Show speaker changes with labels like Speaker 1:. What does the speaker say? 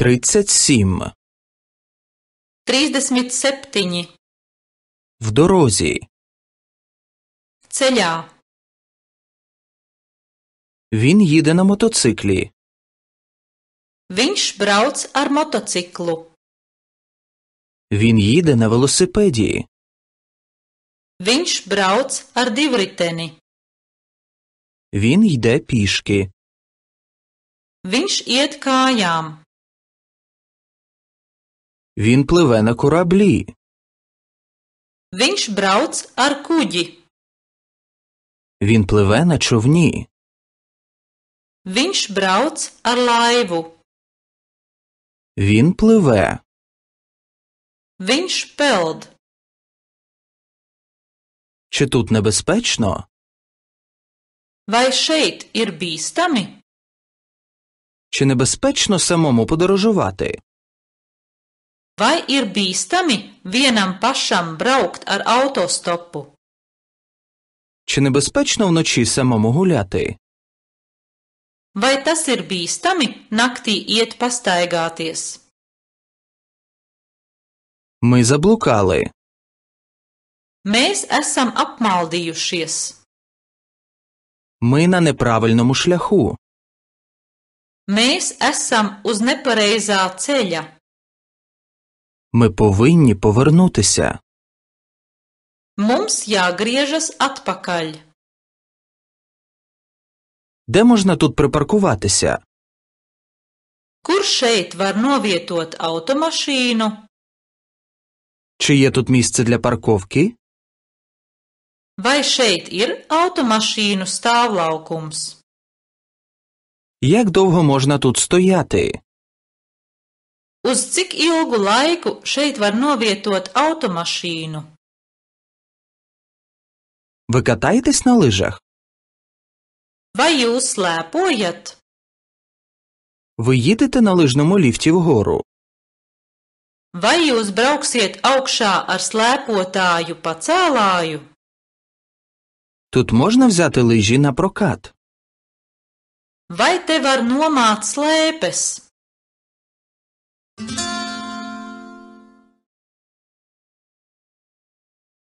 Speaker 1: 37.
Speaker 2: Тридесміт
Speaker 3: септині. В дорозі. Целя. Він їде на мотоциклі.
Speaker 2: Вінш брауц ар мотоциклу.
Speaker 1: Він їде на велосипеді.
Speaker 2: Вінш брауц ar divriteni.
Speaker 3: Він йде пішки. Вінш iet kājām. Він пливе на кораблі. Viņš brauc ar Він пливе на човні. Viņš brauc ar Він пливе. Viņš peld. Чи тут небезпечно? Vai šeit ir bīstami?
Speaker 1: Чи небезпечно самому подорожувати?
Speaker 2: Vai ir bīstami vienam pašam брауkt ar autostopu?
Speaker 1: Чи небезпечно вночі самому гуляти?
Speaker 2: Vai tas ir bīstami naktī iet pastaigāties?
Speaker 1: Ми
Speaker 3: заблукали.
Speaker 2: Mēs esam apmaldījušies.
Speaker 1: Ми на неправильному шляху.
Speaker 2: Mēs esam uz nepareizā ceļa.
Speaker 1: Ми повинні повернутися.
Speaker 2: Mums jāgriežas atpakaļ.
Speaker 3: Де можна тут припаркуватися?
Speaker 2: Kur šeit var novietot automašīnu?
Speaker 1: Чи є тут місце для парковки?
Speaker 2: Vai šeit ir automašīnu stāvlaukums?
Speaker 1: Як довго можна тут стояти?
Speaker 2: Uz cik ilgu laiku šeit var novietot automašīnu?
Speaker 3: Ви катаєтесь на лижах? Vai jūs slēpojat? Ви
Speaker 1: їдете на лижному ліфті вгору?
Speaker 2: Vai jūs brauksiet augšā ar slēpotāju pacēlāju?
Speaker 1: Тут можна взяти лижі на прокат.
Speaker 2: Vai te var nomāt slēpes?